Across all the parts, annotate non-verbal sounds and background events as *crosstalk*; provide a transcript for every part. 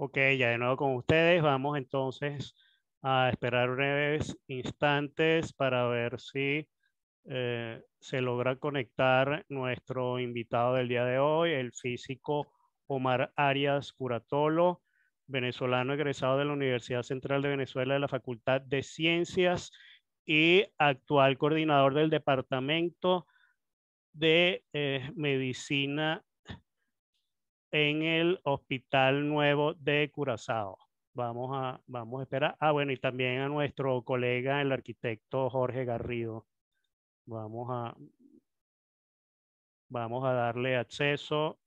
Ok, ya de nuevo con ustedes. Vamos entonces a esperar breves instantes para ver si eh, se logra conectar nuestro invitado del día de hoy, el físico Omar Arias Curatolo, venezolano egresado de la Universidad Central de Venezuela de la Facultad de Ciencias y actual coordinador del Departamento de eh, Medicina en el Hospital Nuevo de Curazao. Vamos a, vamos a esperar. Ah, bueno, y también a nuestro colega, el arquitecto Jorge Garrido. Vamos a, vamos a darle acceso.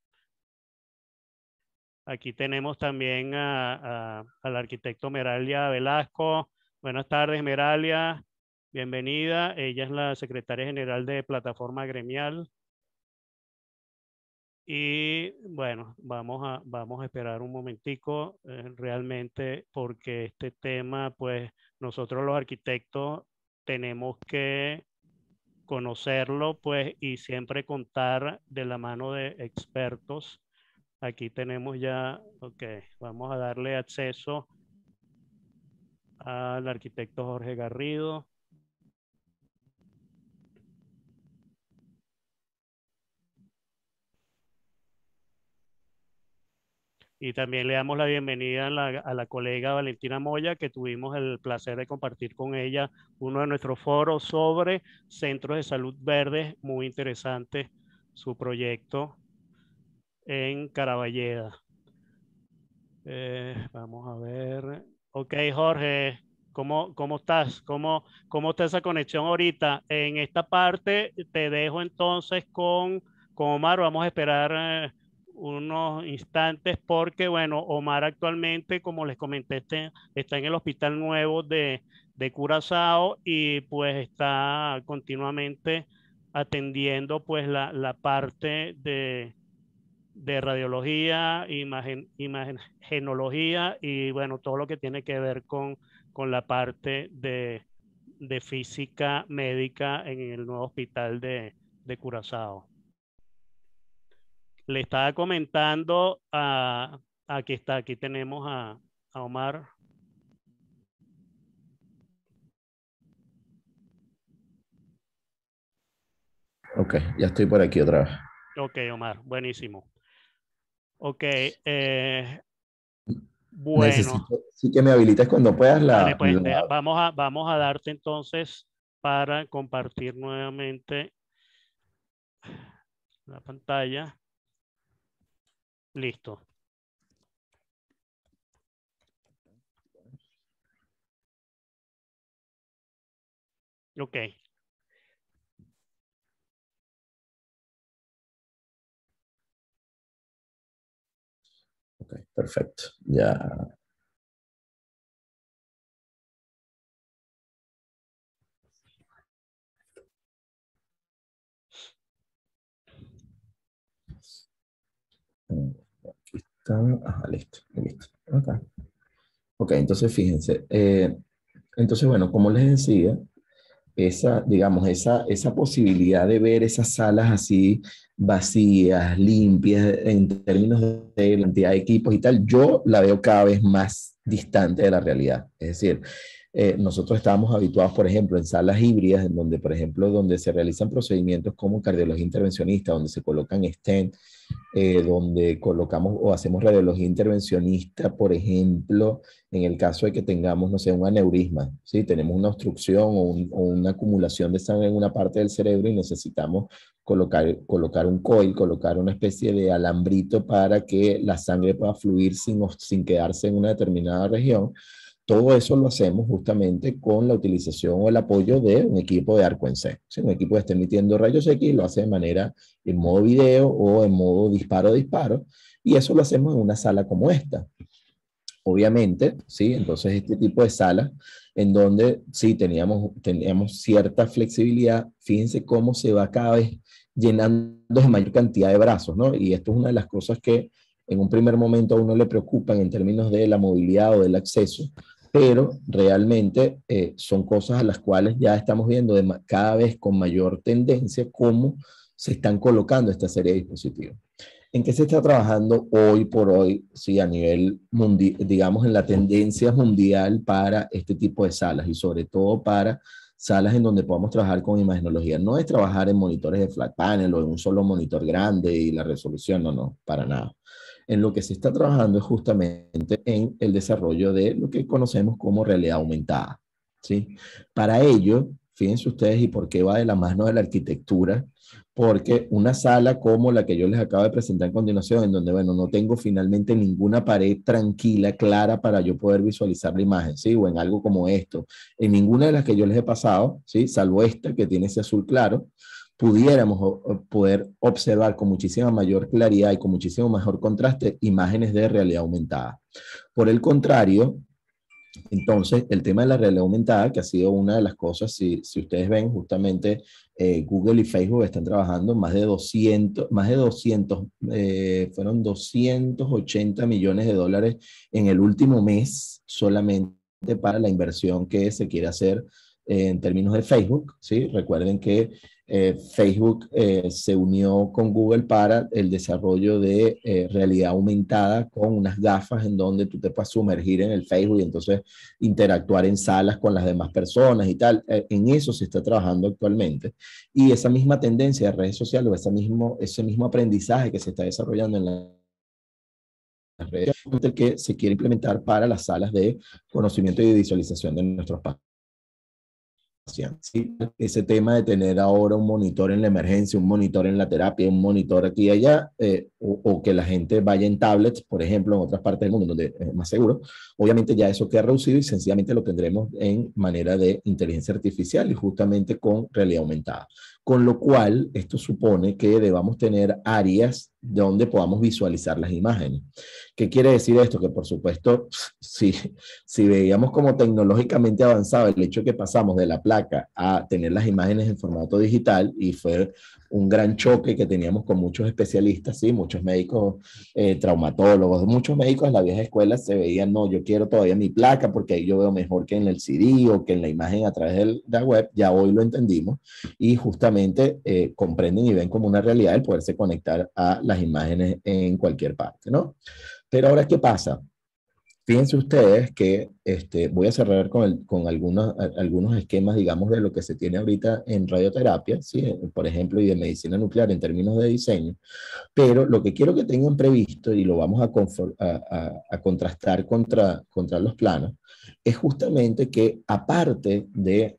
Aquí tenemos también a, al arquitecto Meralia Velasco. Buenas tardes, Meralia. Bienvenida. Ella es la secretaria general de Plataforma Gremial. Y bueno, vamos a, vamos a esperar un momentico eh, realmente porque este tema, pues nosotros los arquitectos tenemos que conocerlo, pues, y siempre contar de la mano de expertos. Aquí tenemos ya, ok, vamos a darle acceso al arquitecto Jorge Garrido. Y también le damos la bienvenida a la, a la, colega Valentina Moya, que tuvimos el placer de compartir con ella uno de nuestros foros sobre centros de salud verdes, muy interesante su proyecto en Caraballeda. Eh, vamos a ver. Ok, Jorge, ¿Cómo, ¿Cómo, estás? ¿Cómo, ¿Cómo está esa conexión ahorita? En esta parte te dejo entonces con, con Omar. Vamos a esperar eh, unos instantes porque, bueno, Omar actualmente, como les comenté, este, está en el Hospital Nuevo de, de Curazao y pues está continuamente atendiendo pues la, parte de, radiología, imagen, genología y bueno, todo lo que tiene que ver con, con la parte de, física médica en el nuevo hospital de, de Curazao. Le estaba comentando a, aquí está, aquí tenemos a, Omar. Ok, ya estoy por aquí otra vez. Ok, Omar, buenísimo. Ok, eh, bueno. sí que me habilites cuando puedas la... Pues, vamos, a, vamos a darte entonces para compartir nuevamente la pantalla. Listo. Okay. Ok, perfecto. Ya Ajá, listo, listo. Acá. Ok, entonces fíjense. Eh, entonces, bueno, como les decía, esa, digamos, esa, esa posibilidad de ver esas salas así vacías, limpias, en términos de cantidad de equipos y tal, yo la veo cada vez más distante de la realidad. Es decir, eh, nosotros estábamos habituados, por ejemplo, en salas híbridas, donde, por ejemplo, donde se realizan procedimientos como cardiología intervencionista, donde se colocan stent, eh, donde colocamos o hacemos radiología intervencionista, por ejemplo, en el caso de que tengamos, no sé, un aneurisma, ¿sí? tenemos una obstrucción o, una acumulación de sangre en una parte del cerebro y necesitamos colocar, colocar un coil, colocar una especie de alambrito para que la sangre pueda fluir sin, sin quedarse en una determinada región todo eso lo hacemos justamente con la utilización o el apoyo de un equipo de arco en seco, un equipo está emitiendo rayos X, lo hace de manera en modo video o en modo disparo-disparo, y eso lo hacemos en una sala como esta. Obviamente, ¿sí? Entonces, este tipo de sala en donde sí teníamos, teníamos cierta flexibilidad, fíjense cómo se va cada vez llenando mayor cantidad de brazos, ¿no? Y esto es una de las cosas que en un primer momento a uno le preocupan en términos de la movilidad o del acceso, pero realmente eh, son cosas a las cuales ya estamos viendo cada vez con mayor tendencia cómo se están colocando esta serie de dispositivos. ¿En qué se está trabajando hoy por hoy, sí, a nivel mundial, digamos, en la tendencia mundial para este tipo de salas y sobre todo para salas en donde podamos trabajar con imagenología? No es trabajar en monitores de flat panel o en un solo monitor grande y la resolución, no, no, para nada en lo que se está trabajando es justamente en el desarrollo de lo que conocemos como realidad aumentada. ¿sí? Para ello, fíjense ustedes y por qué va de la mano de la arquitectura, porque una sala como la que yo les acabo de presentar en continuación, en donde, bueno, no tengo finalmente ninguna pared tranquila, clara, para yo poder visualizar la imagen, ¿sí? O en algo como esto. En ninguna de las que yo les he pasado, ¿sí? Salvo esta que tiene ese azul claro, pudiéramos poder observar con muchísima mayor claridad y con muchísimo mejor contraste imágenes de realidad aumentada. Por el contrario, entonces, el tema de la realidad aumentada, que ha sido una de las cosas, si, si ustedes ven, justamente eh, Google y Facebook están trabajando más de 200, más de 200, eh, fueron 280 millones de dólares en el último mes solamente para la inversión que se quiere hacer eh, en términos de Facebook, ¿sí? Recuerden que eh, Facebook eh, se unió con Google para el desarrollo de eh, realidad aumentada con unas gafas en donde tú te puedes sumergir en el Facebook y entonces interactuar en salas con las demás personas y tal. en eso se está trabajando actualmente. Y esa misma tendencia de redes sociales o ese mismo, aprendizaje que se está desarrollando en las redes que se quiere implementar para las salas de conocimiento y visualización de nuestros padres. Sí, ese tema de tener ahora un monitor en la emergencia, un monitor en la terapia, un monitor aquí y allá, eh, o, que la gente vaya en tablets, por ejemplo, en otras partes del mundo donde es más seguro, obviamente ya eso queda reducido y sencillamente lo tendremos en manera de inteligencia artificial y justamente con realidad aumentada con lo cual esto supone que debamos tener áreas donde podamos visualizar las imágenes. ¿Qué quiere decir esto? Que por supuesto, *laughs* si, si veíamos como tecnológicamente avanzado el hecho que pasamos de la placa a tener las imágenes en formato digital y fue un gran choque que teníamos con muchos especialistas, ¿sí? muchos médicos eh, traumatólogos, muchos médicos de la vieja escuela se veían, no, yo quiero todavía mi placa porque ahí yo veo mejor que en el CD o que en la imagen a través de la web, ya hoy lo entendimos y justamente eh, comprenden y ven como una realidad el poderse conectar a las imágenes en cualquier parte, ¿no? Pero ahora, ¿qué pasa? Fíjense ustedes que este, voy a cerrar con, algunos, algunos esquemas, digamos, de lo que se tiene ahorita en radioterapia, ¿sí? por ejemplo, y de medicina nuclear en términos de diseño, pero lo que quiero que tengan previsto, y lo vamos a, a, contrastar contra, contra los planos, es justamente que aparte de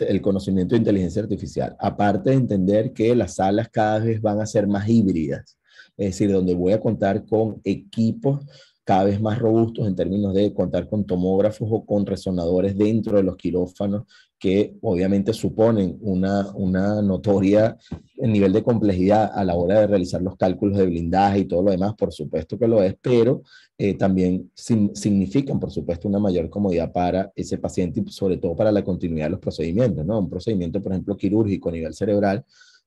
el conocimiento de inteligencia artificial, aparte de entender que las salas cada vez van a ser más híbridas, es decir, donde voy a contar con equipos cada vez más robustos en términos de contar con tomógrafos o con resonadores dentro de los quirófanos, que obviamente suponen una, una notoria nivel de complejidad a la hora de realizar los cálculos de blindaje y todo lo demás, por supuesto que lo es, pero eh, también significan, por supuesto, una mayor comodidad para ese paciente y sobre todo para la continuidad de los procedimientos, ¿no? Un procedimiento, por ejemplo, quirúrgico a nivel cerebral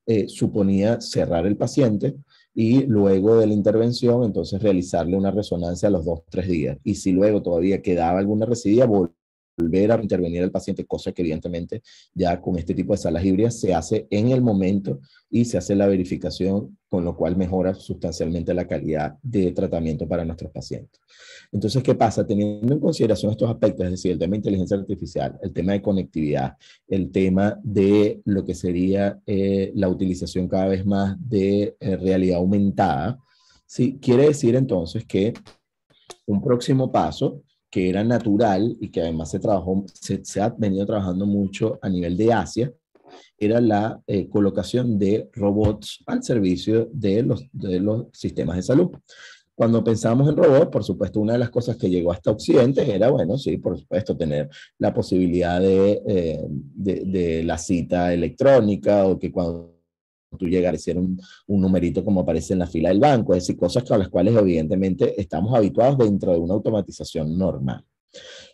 eh, suponía cerrar el paciente, y luego de la intervención, entonces realizarle una resonancia a los dos, tres días. Y si luego todavía quedaba alguna residía, volver volver a intervenir al paciente, cosa que evidentemente ya con este tipo de salas híbridas se hace en el momento y se hace la verificación, con lo cual mejora sustancialmente la calidad de tratamiento para nuestros pacientes. Entonces, ¿qué pasa? Teniendo en consideración estos aspectos, es decir, el tema de inteligencia artificial, el tema de conectividad, el tema de lo que sería eh, la utilización cada vez más de eh, realidad aumentada, ¿sí? quiere decir entonces que un próximo paso que era natural y que además se, trabajó, se, ha venido trabajando mucho a nivel de Asia, era la eh, colocación de robots al servicio de los, de los sistemas de salud. Cuando pensamos en robots, por supuesto, una de las cosas que llegó hasta Occidente era, bueno, sí, por supuesto, tener la posibilidad de, eh, de la cita electrónica o que cuando tú llegar a ser un, numerito como aparece en la fila del banco, es decir, cosas con las cuales evidentemente estamos habituados dentro de una automatización normal.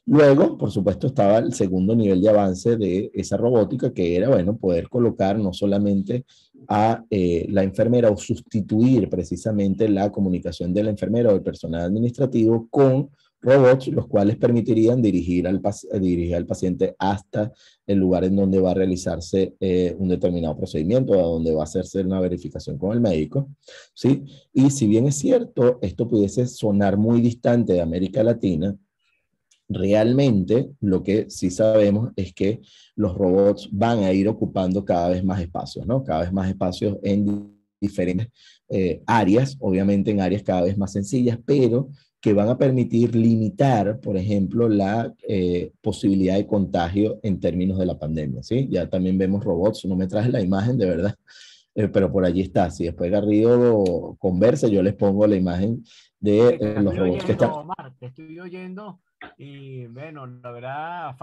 Luego, por supuesto, estaba el segundo nivel de avance de esa robótica, que era, bueno, poder colocar no solamente a eh, la enfermera o sustituir precisamente la comunicación de la enfermera o el personal administrativo con robots, los cuales permitirían dirigir al, dirigir al paciente hasta el lugar en donde va a realizarse eh, un determinado procedimiento, a donde va a hacerse una verificación con el médico. ¿sí? Y si bien es cierto, esto pudiese sonar muy distante de América Latina, realmente lo que sí sabemos es que los robots van a ir ocupando cada vez más espacios, ¿no? Cada vez más espacios en diferentes eh, áreas, obviamente en áreas cada vez más sencillas, pero que van a permitir limitar, por ejemplo, la eh, posibilidad de contagio en términos de la pandemia. ¿sí? Ya también vemos robots, no me traje la imagen de verdad, *laughs* eh, pero por allí está. Si después Garrido conversa, yo les pongo la imagen de eh, los robots que están. te estoy oyendo y bueno, la verdad.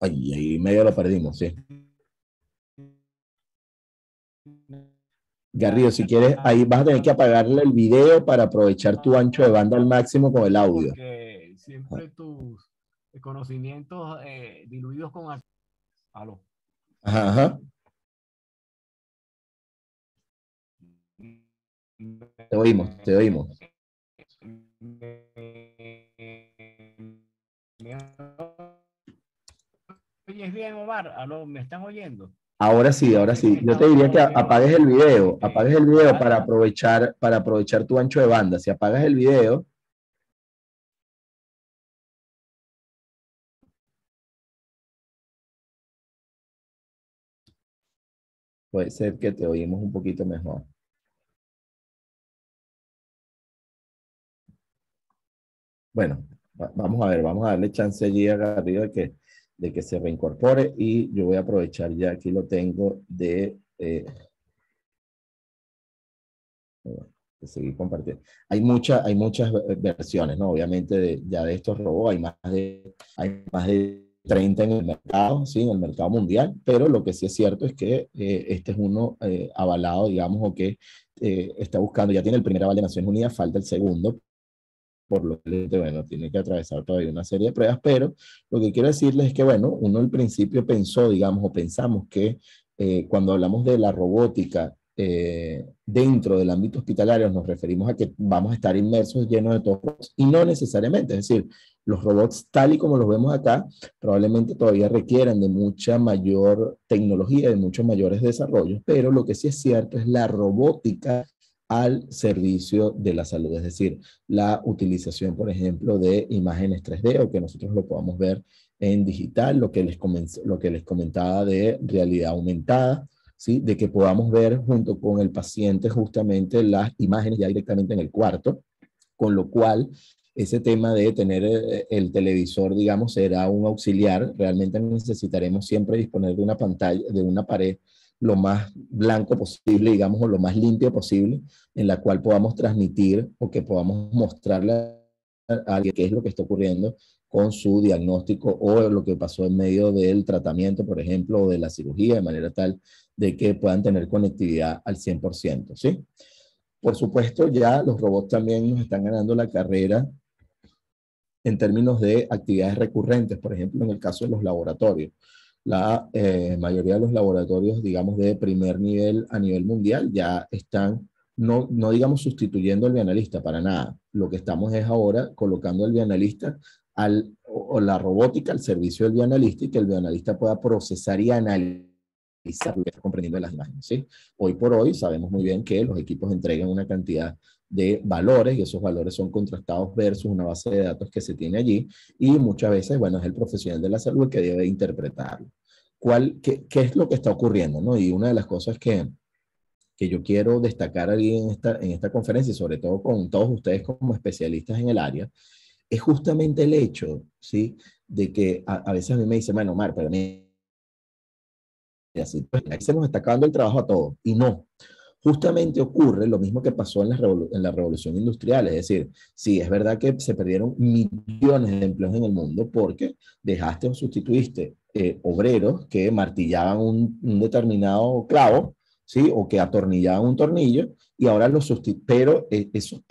Ay, ahí medio lo perdimos, sí. Garrido, si quieres, ah. ahí vas a tener que apagarle el video para aprovechar tu ancho de banda al máximo con el audio. Porque siempre tus conocimientos eh, diluidos con... Aló. Ajá, Te oímos, te oímos. oye oyes bien, Omar? ¿Aló? ¿Me están oyendo? Ahora sí, ahora sí. Yo te diría que apagues el video, apagues el video para aprovechar, para aprovechar tu ancho de banda. Si apagas el video, puede ser que te oímos un poquito mejor. Bueno, vamos a ver, vamos a darle chance allí a de que de que se reincorpore y yo voy a aprovechar ya, aquí lo tengo, eh, de, seguir compartiendo. Hay, muchas hay muchas versiones, ¿no? Obviamente de, ya de estos robots hay más de, hay más de 30 en el mercado, ¿sí? En el mercado mundial, pero lo que sí es cierto es que eh, este es uno eh, avalado, digamos, o que está buscando, ya tiene el primer aval de Naciones Unidas, falta el segundo, por lo que, este, bueno, tiene que atravesar todavía una serie de pruebas, pero lo que quiero decirles es que, bueno, uno al principio pensó, digamos, o pensamos que eh, cuando hablamos de la robótica eh, dentro del ámbito hospitalario nos referimos a que vamos a estar inmersos llenos de todos y no necesariamente, es decir, los robots tal y como los vemos acá probablemente todavía requieran de mucha mayor tecnología, de muchos mayores desarrollos, pero lo que sí es cierto es la robótica al servicio de la salud, es decir, la utilización, por ejemplo, de imágenes 3D o que nosotros lo podamos ver en digital, lo que les, lo que les comentaba de realidad aumentada, ¿sí? de que podamos ver junto con el paciente justamente las imágenes ya directamente en el cuarto, con lo cual ese tema de tener eh, el, televisor, digamos, será un auxiliar. Realmente necesitaremos siempre disponer de una pantalla, de una pared lo más blanco posible, digamos, o lo más limpio posible, en la cual podamos transmitir o que podamos mostrarle a alguien qué es lo que está ocurriendo con su diagnóstico o lo que pasó en medio del tratamiento, por ejemplo, o de la cirugía, de manera tal de que puedan tener conectividad al 100%, ¿sí? Por supuesto, ya los robots también nos están ganando la carrera en términos de actividades recurrentes, por ejemplo, en el caso de los laboratorios. La eh, mayoría de los laboratorios, digamos, de primer nivel a nivel mundial ya están, no, no digamos sustituyendo al bioanalista para nada. Lo que estamos es ahora colocando al bioanalista al, o la robótica al servicio del bioanalista y que el bioanalista pueda procesar y analizar comprendiendo las imágenes. Hoy por hoy sabemos muy bien que los equipos entregan una cantidad de valores y esos valores son contrastados versus una base de datos que se tiene allí y muchas veces, bueno, es el profesional de la salud el que debe interpretarlo. ¿Cuál, qué, es lo que está ocurriendo? Y una de las cosas que, yo quiero destacar aquí en esta, en esta conferencia y sobre todo con todos ustedes como especialistas en el área, es justamente el hecho, ¿sí? De que a, veces a mí me dicen, bueno, mar pero a mí, así, pues, se nos está acabando el trabajo a todos. Y no, justamente ocurre lo mismo que pasó en la, revolución industrial, es decir, sí, es verdad que se perdieron millones de empleos en el mundo porque dejaste o sustituiste eh, obreros que martillaban un, determinado clavo ¿sí? O que atornillaban un tornillo y ahora lo sustituyen. Pero e-,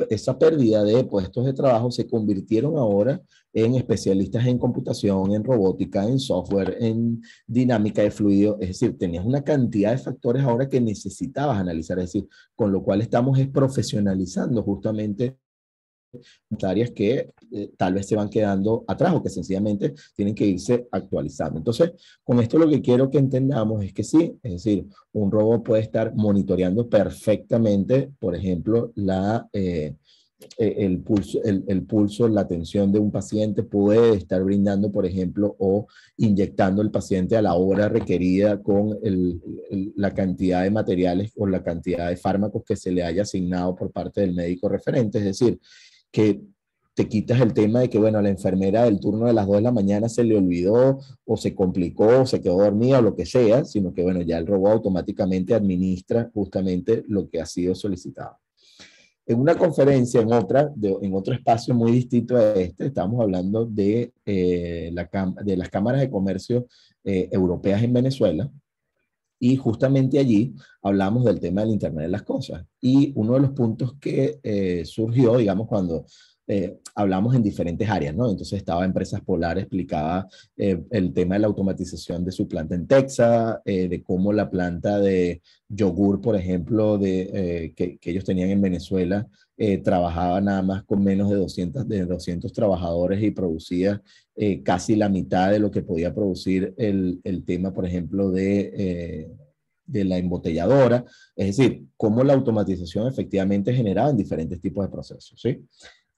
esa pérdida de puestos de trabajo se convirtieron ahora en especialistas en computación, en robótica, en software, en dinámica de fluido. Es decir, tenías una cantidad de factores ahora que necesitabas analizar. Es decir, con lo cual estamos es profesionalizando justamente áreas que eh, tal vez se van quedando atrás o que sencillamente tienen que irse actualizando. Entonces, con esto lo que quiero que entendamos es que sí, es decir, un robot puede estar monitoreando perfectamente, por ejemplo, la... Eh, e-, el pulso, el, pulso, la atención de un paciente puede estar brindando, por ejemplo, o inyectando el paciente a la hora requerida con la cantidad de materiales o la cantidad de fármacos que se le haya asignado por parte del médico referente. Es decir, que te quitas el tema de que, bueno, la enfermera del turno de las 2 de la mañana se le olvidó o se complicó o se quedó dormida o lo que sea, sino que, bueno, ya el robot automáticamente administra justamente lo que ha sido solicitado. En una conferencia, en otra, en otro espacio muy distinto a este, estamos hablando de, eh, la, de las cámaras de comercio eh, europeas en Venezuela, y justamente allí hablamos del tema del Internet de las Cosas. Y uno de los puntos que eh, surgió, digamos, cuando eh, hablamos en diferentes áreas, ¿no? Entonces estaba Empresas Polar, explicaba eh, el tema de la automatización de su planta en Texas, eh, de cómo la planta de yogur, por ejemplo, de, que, ellos tenían en Venezuela, trabajaba nada más con menos de 200, de 200 trabajadores y producía casi la mitad de lo que podía producir el, el tema, por ejemplo, de de la embotelladora, es decir, cómo la automatización efectivamente generaba en diferentes tipos de procesos. ¿sí?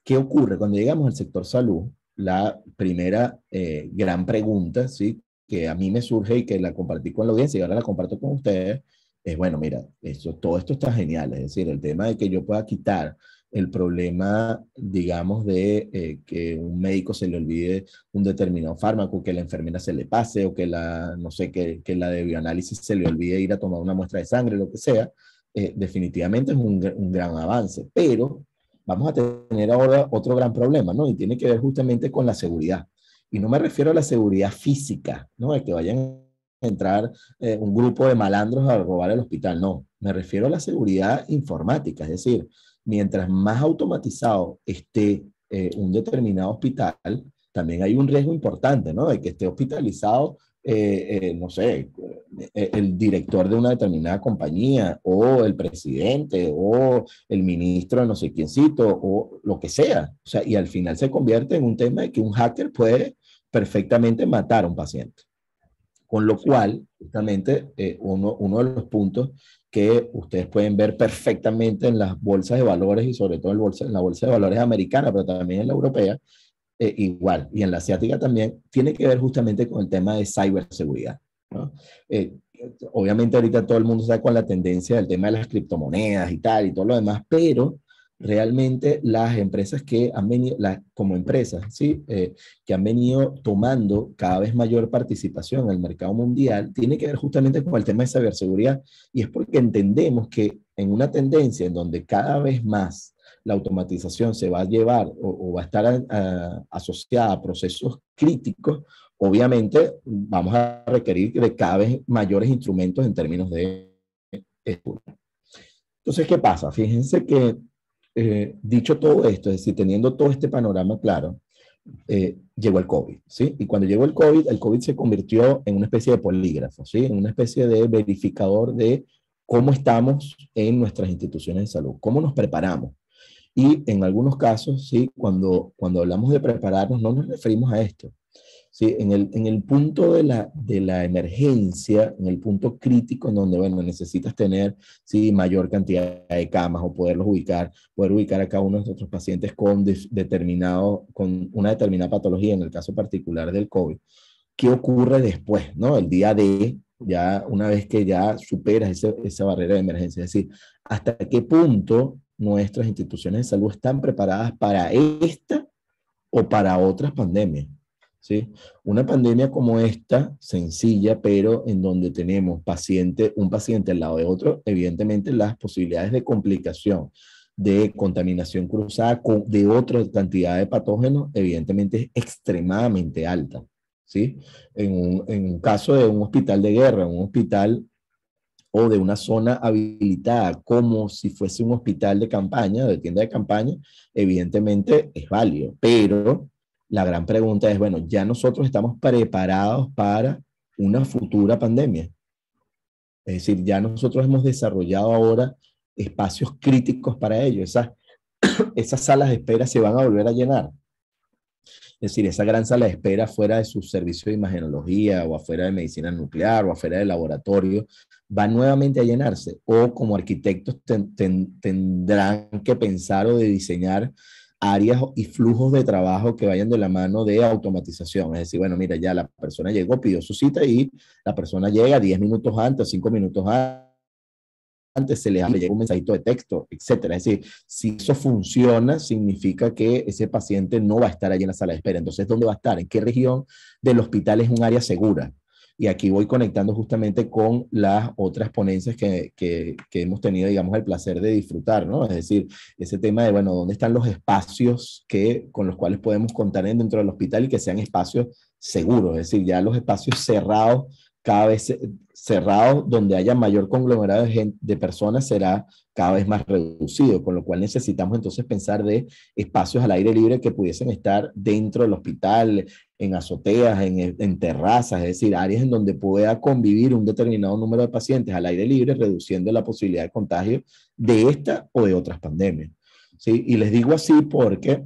¿Qué ocurre? Cuando llegamos al sector salud, la primera eh, gran pregunta, ¿sí? que a mí me surge y que la compartí con la audiencia y ahora la comparto con ustedes, es, bueno, mira, esto, todo esto está genial, es decir, el tema de que yo pueda quitar el problema, digamos, de eh, que un médico se le olvide un determinado fármaco, que la enfermera se le pase o que la, no sé, que, la de bioanálisis se le olvide ir a tomar una muestra de sangre, lo que sea, eh, definitivamente es un, un gran avance, pero vamos a tener ahora otro gran problema, ¿no? Y tiene que ver justamente con la seguridad. Y no me refiero a la seguridad física, ¿no? De que vayan a entrar eh, un grupo de malandros a robar el hospital, no. Me refiero a la seguridad informática, es decir, mientras más automatizado esté eh, un determinado hospital, también hay un riesgo importante, ¿no? De que esté hospitalizado eh, eh, no sé, eh, el director de una determinada compañía o el presidente o el ministro no sé quiéncito o lo que sea. O sea, y al final se convierte en un tema de que un hacker puede perfectamente matar a un paciente. Con lo cual, justamente, uno, uno de los puntos que ustedes pueden ver perfectamente en las bolsas de valores y sobre todo en, bolsa, en la bolsa de valores americana, pero también en la europea, eh, igual, y en la asiática también, tiene que ver justamente con el tema de ciberseguridad. Eh, obviamente ahorita todo el mundo está con la tendencia del tema de las criptomonedas y tal y todo lo demás, pero realmente las empresas que han venido, como empresas, ¿sí? Eh, que han venido tomando cada vez mayor participación en el mercado mundial, tiene que ver justamente con el tema de ciberseguridad y es porque entendemos que en una tendencia en donde cada vez más la automatización se va a llevar o, va a estar asociada a procesos críticos, obviamente vamos a requerir de cada vez mayores instrumentos en términos de estudio. Entonces, ¿qué pasa? Fíjense que eh, dicho todo esto, es decir, teniendo todo este panorama claro, eh, llegó el COVID, ¿sí? Y cuando llegó el COVID, el COVID se convirtió en una especie de polígrafo, ¿sí? En una especie de verificador de cómo estamos en nuestras instituciones de salud, cómo nos preparamos, y en algunos casos, ¿sí? cuando, cuando hablamos de prepararnos, no nos referimos a esto. ¿sí? En, el, en el punto de la, de la emergencia, en el punto crítico en donde bueno, necesitas tener ¿sí? mayor cantidad de camas o poderlos ubicar, poder ubicar a cada uno de nuestros pacientes con, determinado, con una determinada patología, en el caso particular del COVID. ¿Qué ocurre después? ¿no? El día de, ya una vez que ya superas esa barrera de emergencia, es decir, hasta qué punto nuestras instituciones de salud están preparadas para esta o para otras pandemias. ¿sí? Una pandemia como esta, sencilla, pero en donde tenemos paciente, un paciente al lado de otro, evidentemente las posibilidades de complicación, de contaminación cruzada de otra cantidad de patógenos, evidentemente es extremadamente alta. ¿sí? En un, en un caso de un hospital de guerra, un hospital o de una zona habilitada como si fuese un hospital de campaña, de tienda de campaña, evidentemente es válido. Pero la gran pregunta es, bueno, ¿ya nosotros estamos preparados para una futura pandemia? Es decir, ya nosotros hemos desarrollado ahora espacios críticos para ello. Esas, *coughs* esas salas de espera se van a volver a llenar. Es decir, esa gran sala de espera fuera de su servicio de imagenología o afuera de medicina nuclear o afuera de laboratorio va nuevamente a llenarse. O como arquitectos tendrán que pensar o de diseñar áreas y flujos de trabajo que vayan de la mano de automatización. Es decir, bueno, mira, ya la persona llegó, pidió su cita y la persona llega 10 minutos antes, 5 minutos antes antes se le llega un mensajito de texto, etcétera. Es decir, si eso funciona, significa que ese paciente no va a estar allí en la sala de espera. Entonces, ¿dónde va a estar? ¿En qué región del hospital es un área segura? Y aquí voy conectando justamente con las otras ponencias que, que, hemos tenido, digamos, el placer de disfrutar, ¿no? Es decir, ese tema de, bueno, ¿dónde están los espacios que, con los cuales podemos contar dentro del hospital y que sean espacios seguros? Es decir, ya los espacios cerrados cada vez cerrado, donde haya mayor conglomerado de, personas, será cada vez más reducido, con lo cual necesitamos entonces pensar de espacios al aire libre que pudiesen estar dentro del hospital, en azoteas, en, terrazas, es decir, áreas en donde pueda convivir un determinado número de pacientes al aire libre, reduciendo la posibilidad de contagio de esta o de otras pandemias. ¿Sí? Y les digo así porque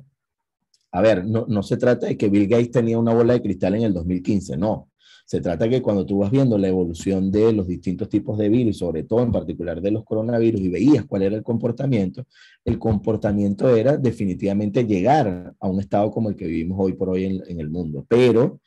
a ver, no, se trata de que Bill Gates tenía una bola de cristal en el 2015, no. Se trata que cuando tú vas viendo la evolución de los distintos tipos de virus, sobre todo en particular de los coronavirus, y veías cuál era el comportamiento, el comportamiento era definitivamente llegar a un estado como el que vivimos hoy por hoy en, el mundo. Pero,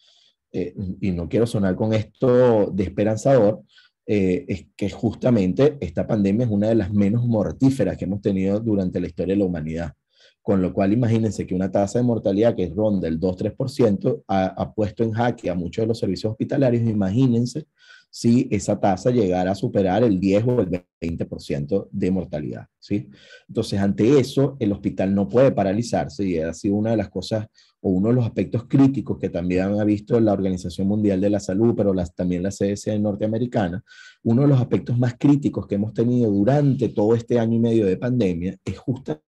eh, y no quiero sonar con esto de esperanzador, eh, es que justamente esta pandemia es una de las menos mortíferas que hemos tenido durante la historia de la humanidad. Con lo cual, imagínense que una tasa de mortalidad que ronda el 2-3% ha, puesto en jaque a muchos de los servicios hospitalarios. Imagínense si esa tasa llegara a superar el 10 o el 20% de mortalidad. ¿sí? Entonces, ante eso, el hospital no puede paralizarse y ha sido una de las cosas o uno de los aspectos críticos que también ha visto la Organización Mundial de la Salud, pero también la CDC norteamericana. Uno de los aspectos más críticos que hemos tenido durante todo este año y medio de pandemia es justamente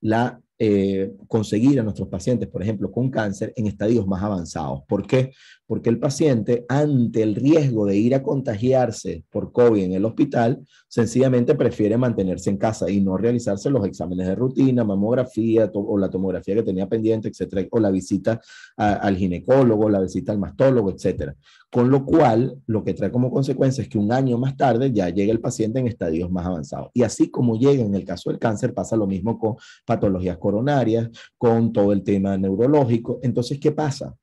la eh, conseguir a nuestros pacientes, por ejemplo, con cáncer en estadios más avanzados. ¿Por qué? porque el paciente, ante el riesgo de ir a contagiarse por COVID en el hospital, sencillamente prefiere mantenerse en casa y no realizarse los exámenes de rutina, mamografía o la tomografía que tenía pendiente, etcétera, o la visita al ginecólogo, la visita al mastólogo, etcétera. Con lo cual, lo que trae como consecuencia es que un año más tarde ya llega el paciente en estadios más avanzados. Y así como llega en el caso del cáncer, pasa lo mismo con patologías coronarias, con todo el tema neurológico. Entonces, ¿qué pasa?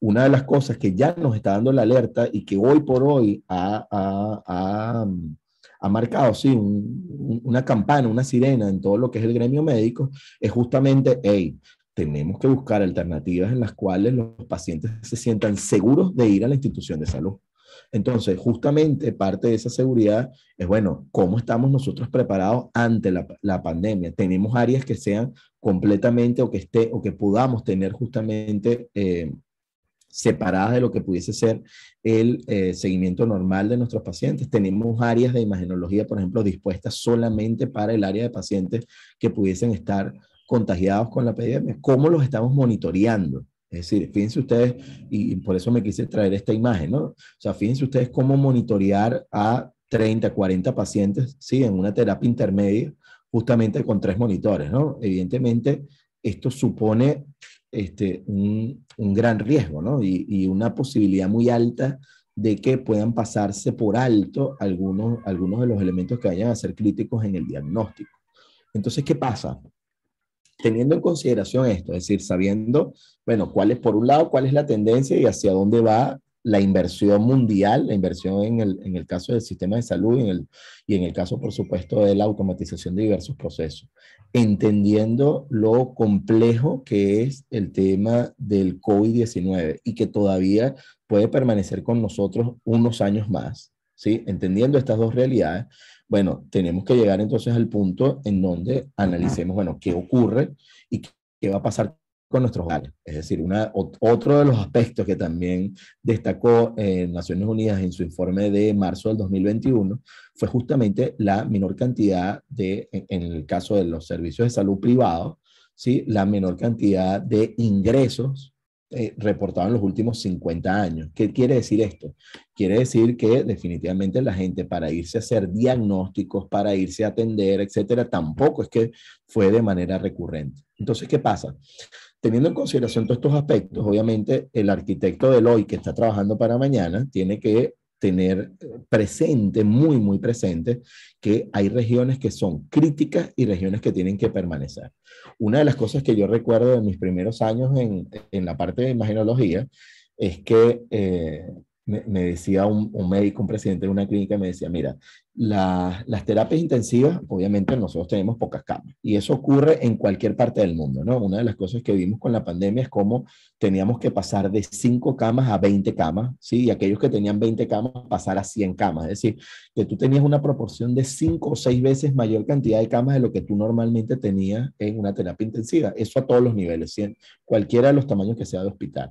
una de las cosas que ya nos está dando la alerta y que hoy por hoy ha, mm, marcado, sí, una campana, una sirena en todo lo que es el gremio médico, es justamente, hey, tenemos que buscar alternativas en las cuales los pacientes se sientan seguros de ir a la institución de salud. Entonces, justamente parte de esa seguridad es, bueno, ¿cómo estamos nosotros preparados ante la, la, pandemia? Tenemos áreas que sean completamente o que esté o que podamos tener justamente eh, separadas de lo que pudiese ser el eh, seguimiento normal de nuestros pacientes. Tenemos áreas de imagenología, por ejemplo, dispuestas solamente para el área de pacientes que pudiesen estar contagiados con la epidemia. ¿Cómo los estamos monitoreando? Es decir, fíjense ustedes, y por eso me quise traer esta imagen, ¿no? O sea, fíjense ustedes cómo monitorear a 30, 40 pacientes, ¿sí? En una terapia intermedia, justamente con tres monitores, ¿no? Evidentemente, esto supone este, un, gran riesgo ¿no? y, una posibilidad muy alta de que puedan pasarse por alto algunos, algunos de los elementos que vayan a ser críticos en el diagnóstico. Entonces, ¿qué pasa? Teniendo en consideración esto, es decir, sabiendo, bueno, cuál es por un lado, cuál es la tendencia y hacia dónde va la inversión mundial, la inversión en el, caso del sistema de salud y en, el, y en el caso, por supuesto, de la automatización de diversos procesos, entendiendo lo complejo que es el tema del COVID-19 y que todavía puede permanecer con nosotros unos años más, ¿sí? Entendiendo estas dos realidades, bueno, tenemos que llegar entonces al punto en donde analicemos, bueno, qué ocurre y qué va a pasar con nuestros hogares. Es decir, una, otro de los aspectos que también destacó en eh, Naciones Unidas en su informe de marzo del 2021 fue justamente la menor cantidad de, en, el caso de los servicios de salud privados, ¿sí? la menor cantidad de ingresos eh, reportados en los últimos 50 años. ¿Qué quiere decir esto? Quiere decir que definitivamente la gente para irse a hacer diagnósticos, para irse a atender, etcétera, tampoco es que fue de manera recurrente. Entonces, ¿qué pasa? teniendo en consideración todos estos aspectos, obviamente el arquitecto del hoy que está trabajando para mañana tiene que tener eh, presente, muy, muy presente, que hay regiones que son críticas y regiones que tienen que permanecer. Una de las cosas que yo recuerdo de mis primeros años en, la parte de imaginología es que eh, me, decía un, médico, un presidente de una clínica, me decía, mira, las terapias intensivas, obviamente nosotros tenemos pocas camas y eso ocurre en cualquier parte del mundo, ¿no? Una de las cosas que vimos con la pandemia es cómo teníamos que pasar de 5 camas a 20 camas, ¿sí? Y aquellos que tenían 20 camas pasar a 100 camas, es decir, que tú tenías una proporción de 5 o 6 veces mayor cantidad de camas de lo que tú normalmente tenías en una terapia intensiva, eso a todos los niveles, ¿sí? cualquiera de los tamaños que sea de hospital.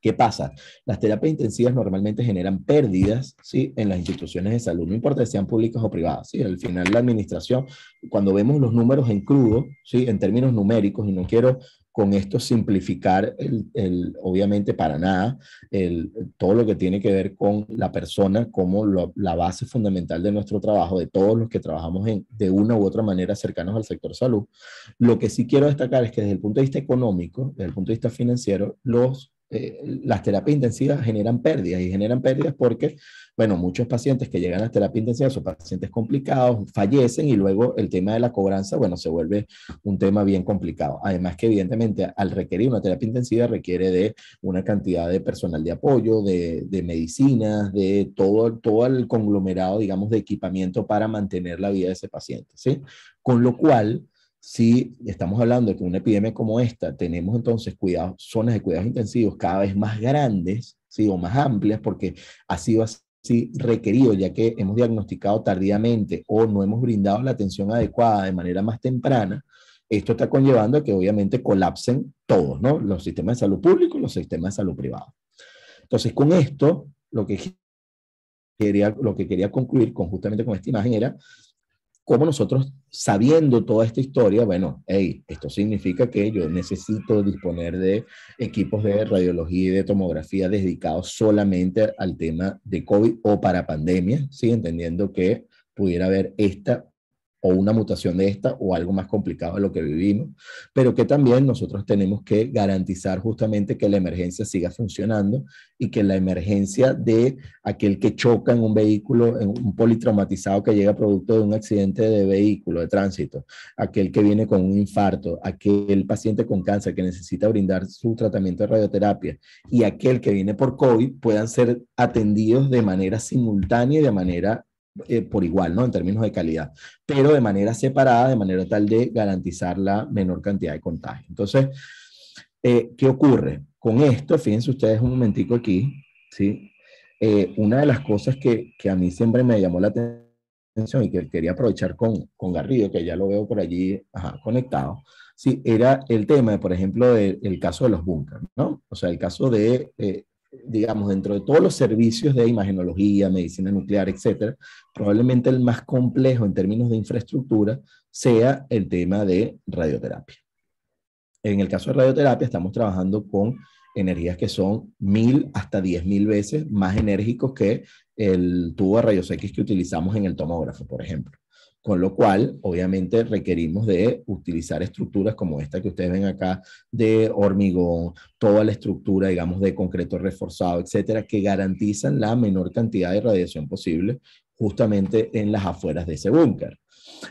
¿Qué pasa? Las terapias intensivas normalmente generan pérdidas ¿sí? en las instituciones de salud, no importa si sean públicas o privadas. ¿sí? Al final, la administración, cuando vemos los números en crudo, ¿sí? en términos numéricos, y no quiero con esto simplificar, el, el, obviamente, para nada, el, todo lo que tiene que ver con la persona como la base fundamental de nuestro trabajo, de todos los que trabajamos en, de una u otra manera cercanos al sector salud. Lo que sí quiero destacar es que desde el punto de vista económico, desde el punto de vista financiero, los eh, las terapias intensivas generan pérdidas y generan pérdidas porque, bueno, muchos pacientes que llegan a terapia intensiva son pacientes complicados, fallecen y luego el tema de la cobranza, bueno, se vuelve un tema bien complicado. Además que evidentemente al requerir una terapia intensiva requiere de una cantidad de personal de apoyo, de, medicinas, de todo, todo el conglomerado, digamos, de equipamiento para mantener la vida de ese paciente, ¿sí? Con lo cual si estamos hablando de que una epidemia como esta, tenemos entonces cuidados, zonas de cuidados intensivos cada vez más grandes ¿sí? o más amplias, porque ha sido así requerido, ya que hemos diagnosticado tardíamente o no hemos brindado la atención adecuada de manera más temprana, esto está conllevando a que obviamente colapsen todos, ¿no? Los sistemas de salud público y los sistemas de salud privado. Entonces, con esto, lo que quería, lo que quería concluir con, justamente con esta imagen era como nosotros, sabiendo toda esta historia, bueno, hey, esto significa que yo necesito disponer de equipos de radiología y de tomografía dedicados solamente al tema de COVID o para pandemia, ¿sí? entendiendo que pudiera haber esta o una mutación de esta o algo más complicado de lo que vivimos, pero que también nosotros tenemos que garantizar justamente que la emergencia siga funcionando y que la emergencia de aquel que choca en un vehículo, en un politraumatizado que llega producto de un accidente de vehículo, de tránsito, aquel que viene con un infarto, aquel paciente con cáncer que necesita brindar su tratamiento de radioterapia y aquel que viene por COVID puedan ser atendidos de manera simultánea y de manera eh, por igual, ¿no? En términos de calidad, pero de manera separada, de manera tal de garantizar la menor cantidad de contagio. Entonces, eh, ¿qué ocurre? Con esto, fíjense ustedes un momentico aquí, ¿sí? Eh, una de las cosas que, a mí siempre me llamó la atención y que quería aprovechar con, con Garrido, que ya lo veo por allí conectado, ¿sí? era el tema, por ejemplo, del caso de los búnker, ¿no? O sea, el caso de digamos, dentro de todos los servicios de imagenología, medicina nuclear, etcétera, probablemente el más complejo en términos de infraestructura sea el tema de radioterapia. En el caso de radioterapia, estamos trabajando con energías que son mil hasta diez mil veces más enérgicos que el tubo de rayos X que utilizamos en el tomógrafo, por ejemplo. Con lo cual, obviamente, requerimos de utilizar estructuras como esta que ustedes ven acá de hormigón, toda la estructura, digamos, de concreto reforzado, etcétera, que garantizan la menor cantidad de radiación posible justamente en las afueras de ese búnker.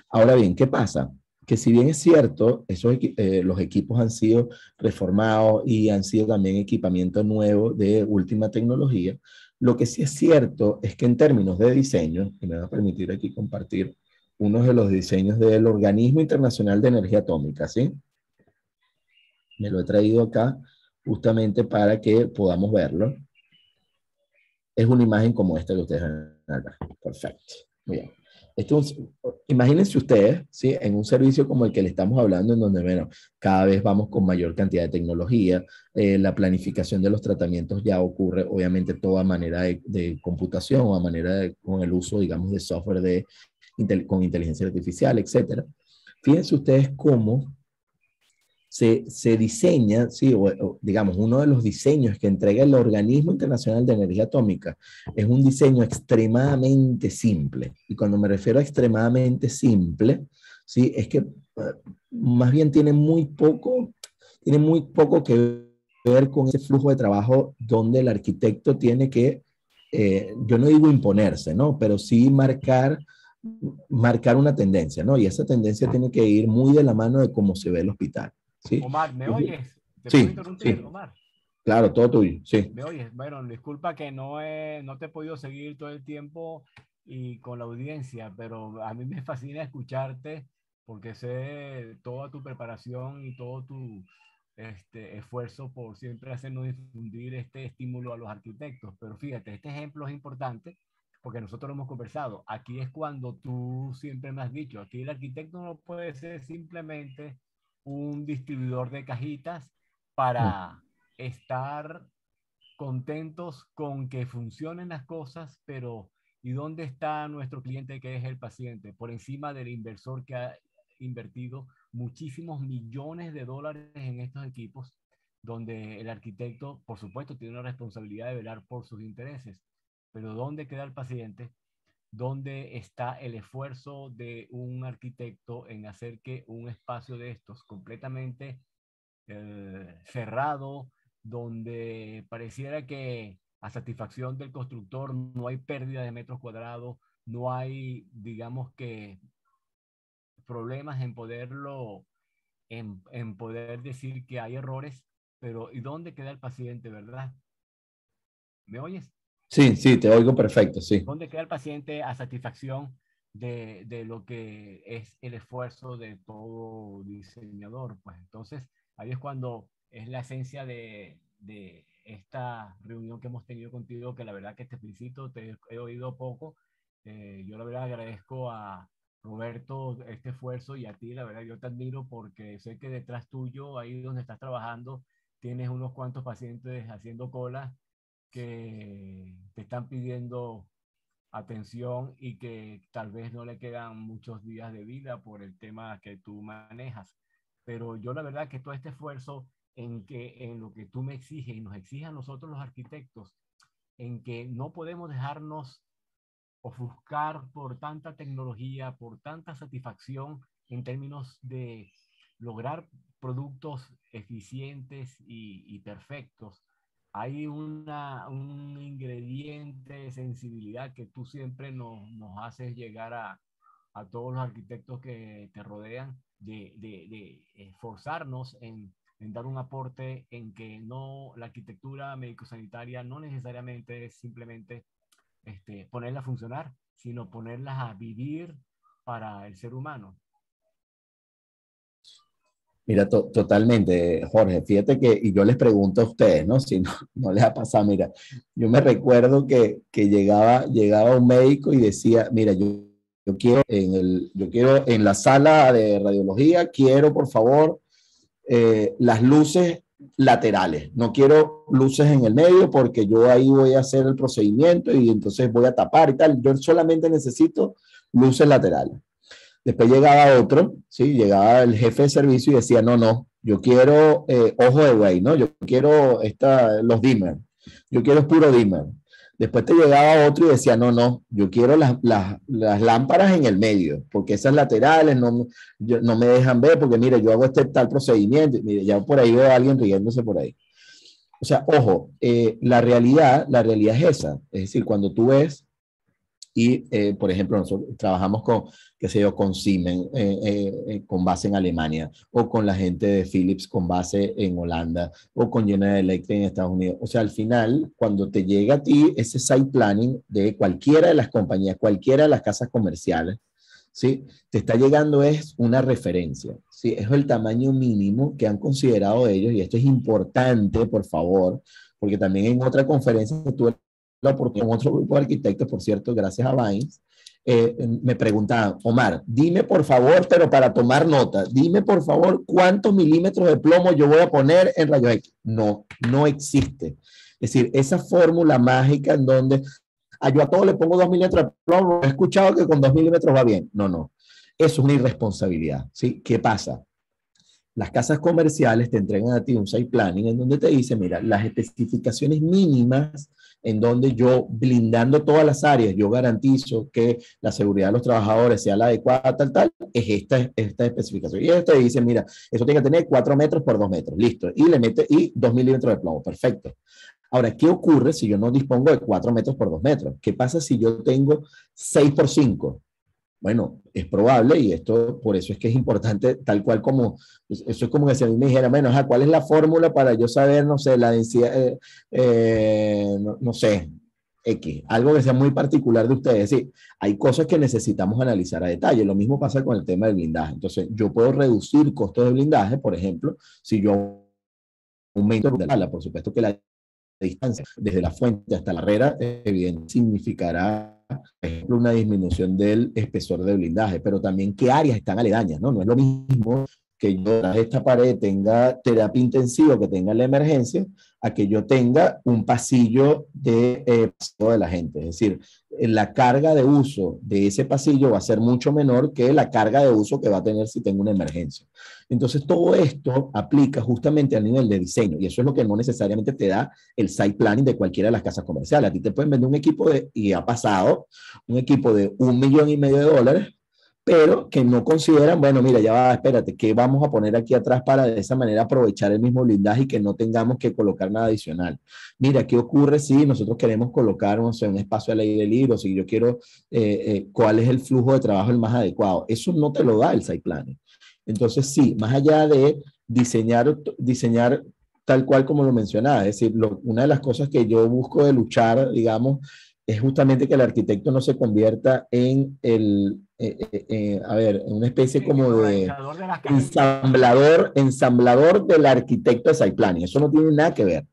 Ahora bien, ¿qué pasa? Que si bien es cierto, esos, eh, los equipos han sido reformados y han sido también equipamiento nuevo de última tecnología, lo que sí es cierto es que en términos de diseño, que me va a permitir aquí compartir uno de los diseños del Organismo Internacional de Energía Atómica, ¿sí? Me lo he traído acá justamente para que podamos verlo. Es una imagen como esta que ustedes ven acá. Perfecto. Muy bien. imagínense ustedes, ¿sí? en un servicio como el que le estamos hablando, en donde bueno, cada vez vamos con mayor cantidad de tecnología, eh, la planificación de los tratamientos ya ocurre, obviamente, toda manera de, de computación o a manera con el uso, digamos, de software de con inteligencia artificial, etc. Fíjense ustedes cómo se, se diseña, sí, digamos, uno de los diseños que entrega el Organismo Internacional de Energía Atómica es un diseño extremadamente simple. Y cuando me refiero a extremadamente simple, sí, es que eh, más bien tiene muy poco, tiene muy poco que ver con el flujo de trabajo donde el arquitecto tiene que, eh, yo no digo imponerse, ¿no? Pero sí marcar marcar una tendencia, ¿no? Y esa tendencia tiene que ir muy de la mano de cómo se ve el hospital. ¿sí? Omar, ¿me oyes? sí, Omar? Claro, todo tuyo, sí. ¿Me oyes? Bueno, disculpa que no, no te he podido seguir todo el tiempo y con la audiencia, pero a mí me fascina escucharte porque sé toda tu preparación y todo tu este, esfuerzo por siempre hacernos difundir este estímulo a los arquitectos. Pero fíjate, este ejemplo es importante porque nosotros hemos conversado, aquí es cuando tú siempre me has dicho, aquí el arquitecto no puede ser simplemente un distribuidor de cajitas para mm. estar contentos con que funcionen las cosas, pero ¿y dónde está nuestro cliente que es el paciente? Por encima del inversor que ha invertido muchísimos millones de dólares en estos equipos, donde el arquitecto, por supuesto, tiene una responsabilidad de velar por sus intereses, pero ¿dónde queda el paciente? ¿Dónde está el esfuerzo de un arquitecto en hacer que un espacio de estos completamente eh, cerrado, donde pareciera que a satisfacción del constructor no hay pérdida de metros cuadrados, no hay, digamos que, problemas en poderlo, en, en poder decir que hay errores, pero ¿y dónde queda el paciente, verdad? ¿Me oyes? Sí, sí, te oigo perfecto, sí. Donde queda el paciente a satisfacción de, de, lo que es el esfuerzo de todo diseñador. Pues entonces, ahí es cuando es la esencia de, de esta reunión que hemos tenido contigo, que la verdad que te felicito, te he oído poco. Eh, yo la verdad agradezco a Roberto este esfuerzo y a ti, la verdad yo te admiro porque sé que detrás tuyo, ahí donde estás trabajando, tienes unos cuantos pacientes haciendo cola que te están pidiendo atención y que tal vez no le quedan muchos días de vida por el tema que tú manejas. Pero yo la verdad que todo este esfuerzo en que en lo que tú me exiges y nos exige a nosotros los arquitectos, en que no podemos dejarnos ofuscar por tanta tecnología, por tanta satisfacción en términos de lograr productos eficientes y perfectos, hay un ingrediente de sensibilidad que tú siempre nos, haces llegar a, todos los arquitectos que te rodean, de, de, esforzarnos en, dar un aporte en que no la arquitectura médico-sanitaria no necesariamente es simplemente este, ponerla a funcionar, sino ponerla a vivir para el ser humano. Mira, totalmente, Jorge. Fíjate que, y yo les pregunto a ustedes, ¿no? *laughs* Si no, les ha pasado, mira, yo me recuerdo que, que, llegaba, llegaba un médico y decía, mira, yo, yo, quiero en yo quiero en la sala de radiología, quiero por favor eh, las luces laterales, no quiero luces en el medio porque yo ahí voy a hacer el procedimiento y entonces voy a tapar y tal, yo solamente necesito luces laterales. Después llegaba otro, ¿sí? llegaba el jefe de servicio y decía, no, no, yo quiero eh, ojo de güey, ¿no? Yo quiero esta, los dimmer, yo quiero puro dimmer. Después te llegaba otro y decía, no, no, yo quiero las, lámparas en el medio, porque esas laterales no, no me dejan ver, porque mire, yo hago este tal procedimiento, mire, ya por ahí veo a alguien riéndose por ahí. O sea, ojo, eh, la realidad, la realidad es esa. Es decir, cuando tú ves y, eh, por ejemplo, nosotros trabajamos con, qué sé yo, con Siemens eh, eh, con base en Alemania, o con la gente de Philips con base en Holanda, o con General Electric en Estados Unidos. O sea, al final, cuando te llega a ti ese site planning de cualquiera de las compañías, cualquiera de las casas comerciales, ¿sí? Te está llegando es una referencia, ¿sí? Es el tamaño mínimo que han considerado ellos, y esto es importante, por favor, porque también en otra conferencia tuve porque oportunidad, otro grupo de arquitectos, por cierto, gracias a Vines, eh, me preguntaban, Omar, dime por favor, pero para tomar nota, dime por favor cuántos milímetros de plomo yo voy a poner en Rayo X. No, no existe. Es decir, esa fórmula mágica en donde ah, yo a todo le pongo dos milímetros de plomo, he escuchado que con dos milímetros va bien. No, no. Eso es una irresponsabilidad. ¿sí? ¿Qué pasa? Las casas comerciales te entregan a ti un site planning en donde te dice, mira, las especificaciones mínimas en donde yo, blindando todas las áreas, yo garantizo que la seguridad de los trabajadores sea la adecuada, tal, tal, es esta, esta especificación. Y esto dice, mira, eso tiene que tener 4 metros por 2 metros, listo. Y le mete, y 2 milímetros de plomo, perfecto. Ahora, ¿qué ocurre si yo no dispongo de cuatro metros por dos metros? ¿Qué pasa si yo tengo 6 por 5? Bueno, es probable y esto por eso es que es importante, tal cual como, eso es como que si a mí me dijeran, bueno, ¿cuál es la fórmula para yo saber, no sé, la densidad, eh, eh, no, sé, X, algo que sea muy particular de ustedes? Sí, hay cosas que necesitamos analizar a detalle, lo mismo pasa con el tema del blindaje, entonces yo puedo reducir costos de blindaje, por ejemplo, si yo aumento la, por supuesto que la distancia, desde la fuente hasta la herrera evidentemente significará una disminución del espesor de blindaje, pero también qué áreas están aledañas, ¿no? No es lo mismo que yo esta pared tenga terapia intensiva, que tenga la emergencia, a que yo tenga un pasillo de, eh, de la gente. Es decir, la carga de uso de ese pasillo va a ser mucho menor que la carga de uso que va a tener si tengo una emergencia. Entonces, todo esto aplica justamente al nivel de diseño y eso es lo que no necesariamente te da el site planning de cualquiera de las casas comerciales. A ti te pueden vender un equipo de, y ha pasado, un equipo de un millón y medio de dólares pero que no consideran, bueno, mira, ya va, espérate, ¿qué vamos a poner aquí atrás para de esa manera aprovechar el mismo blindaje y que no tengamos que colocar nada adicional? Mira, ¿qué ocurre si nosotros queremos colocar en un espacio al aire libre o si yo quiero, eh, eh, cuál es el flujo de trabajo el más adecuado? Eso no te lo da el site Entonces, sí, más allá de diseñar, diseñar tal cual como lo mencionaba, es decir, una de las cosas que yo busco de luchar, digamos, es justamente que el arquitecto no se convierta en el, eh, eh, eh, a ver, una especie como de, ensamblador, ensamblador del arquitecto de site planning. Eso no tiene nada que ver.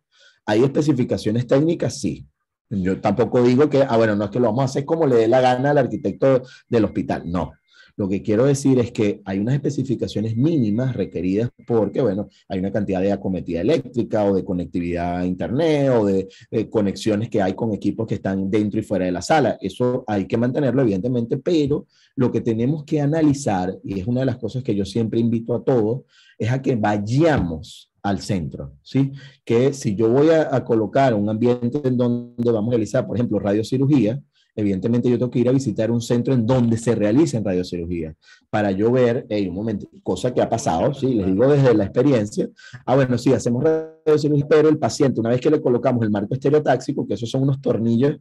Hay especificaciones técnicas, sí. Yo tampoco digo que, ah, bueno, no es que lo vamos a hacer como le dé la gana al arquitecto del hospital. No, lo que quiero decir es que hay unas especificaciones mínimas requeridas porque, bueno, hay una cantidad de acometida eléctrica o de conectividad a Internet o de, conexiones que hay con equipos que están dentro y fuera de la sala. Eso hay que mantenerlo, evidentemente, pero lo que tenemos que analizar, y es una de las cosas que yo siempre invito a todos, es a que vayamos al centro, ¿sí? Que si yo voy a, a, colocar un ambiente en donde vamos a realizar, por ejemplo, radiocirugía, evidentemente yo tengo que ir a visitar un centro en donde se realicen radiocirugías para yo ver, hey, un momento, cosa que ha pasado, sí, les digo desde la experiencia, ah, bueno, sí, hacemos radiocirugía, pero el paciente, una vez que le colocamos el marco estereotáxico, que esos son unos tornillos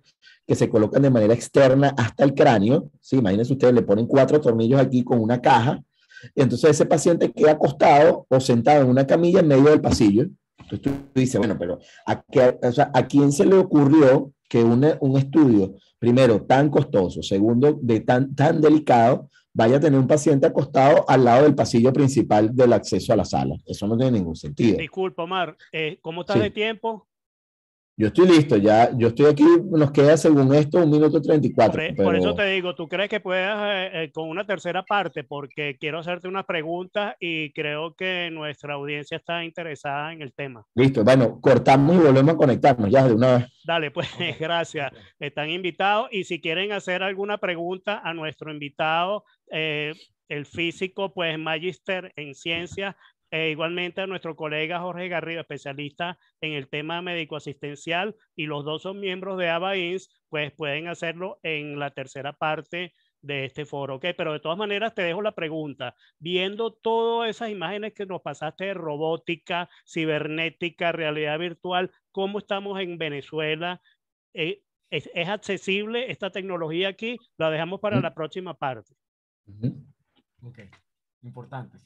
que se colocan de manera externa hasta el cráneo, sí, imagínense ustedes, le ponen cuatro tornillos aquí con una caja, y entonces ese paciente queda acostado o sentado en una camilla en medio del pasillo. Entonces tú dices, bueno, pero ¿a, qué, o sea, ¿a quién se le ocurrió que un estudio, primero, tan costoso, segundo, de tan, tan delicado, vaya a tener un paciente acostado al lado del pasillo principal del acceso a la sala. Eso no tiene ningún sentido. Disculpa, Omar, eh, ¿cómo está de tiempo? Yo estoy listo, ya, yo estoy aquí, nos queda según esto un minuto 34. Por, e, eso te digo, ¿tú crees que puedas eh, eh, con una tercera parte? Porque quiero hacerte unas preguntas y creo que nuestra audiencia está interesada en el tema. Listo, bueno, cortamos y volvemos a conectarnos ya de una vez. Dale, pues *laughs* gracias. Están invitados y si quieren hacer alguna pregunta a nuestro invitado, eh, el físico, pues magíster en ciencias eh, igualmente a nuestro colega Jorge Garrido, especialista en el tema médico asistencial, y los dos son miembros de ABAINS, pues pueden hacerlo en la tercera parte de este foro, Pero de todas maneras te dejo la pregunta, viendo todas esas imágenes que nos pasaste de robótica, cibernética, realidad virtual, ¿cómo estamos en Venezuela? Eh, es, accesible esta tecnología aquí? La dejamos para la próxima parte. Ok, importante.